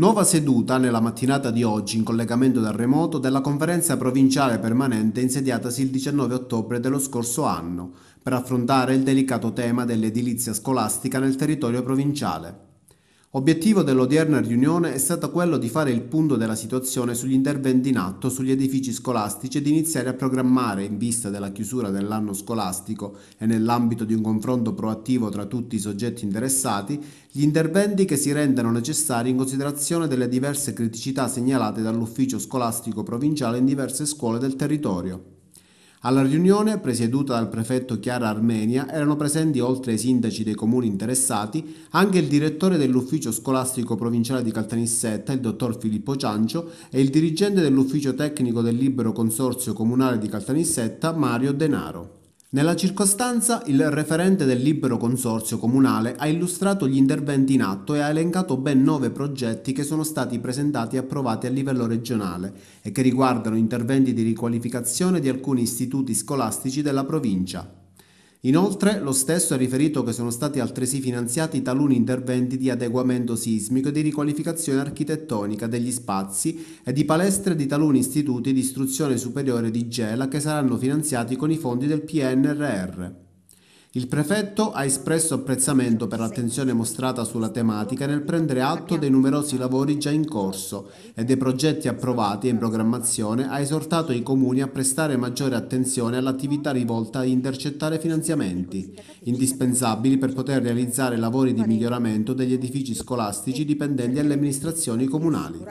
Nuova seduta nella mattinata di oggi in collegamento dal remoto della conferenza provinciale permanente insediatasi il 19 ottobre dello scorso anno per affrontare il delicato tema dell'edilizia scolastica nel territorio provinciale. Obiettivo dell'odierna riunione è stato quello di fare il punto della situazione sugli interventi in atto sugli edifici scolastici e di iniziare a programmare, in vista della chiusura dell'anno scolastico e nell'ambito di un confronto proattivo tra tutti i soggetti interessati, gli interventi che si rendano necessari in considerazione delle diverse criticità segnalate dall'ufficio scolastico provinciale in diverse scuole del territorio. Alla riunione, presieduta dal prefetto Chiara Armenia, erano presenti oltre ai sindaci dei comuni interessati anche il direttore dell'ufficio scolastico provinciale di Caltanissetta, il dottor Filippo Ciancio, e il dirigente dell'ufficio tecnico del libero consorzio comunale di Caltanissetta, Mario Denaro. Nella circostanza il referente del libero consorzio comunale ha illustrato gli interventi in atto e ha elencato ben nove progetti che sono stati presentati e approvati a livello regionale e che riguardano interventi di riqualificazione di alcuni istituti scolastici della provincia. Inoltre, lo stesso ha riferito che sono stati altresì finanziati taluni interventi di adeguamento sismico e di riqualificazione architettonica degli spazi e di palestre di taluni istituti di istruzione superiore di Gela che saranno finanziati con i fondi del PNRR. Il prefetto ha espresso apprezzamento per l'attenzione mostrata sulla tematica nel prendere atto dei numerosi lavori già in corso e dei progetti approvati e in programmazione ha esortato i comuni a prestare maggiore attenzione all'attività rivolta a intercettare finanziamenti, indispensabili per poter realizzare lavori di miglioramento degli edifici scolastici dipendenti alle amministrazioni comunali.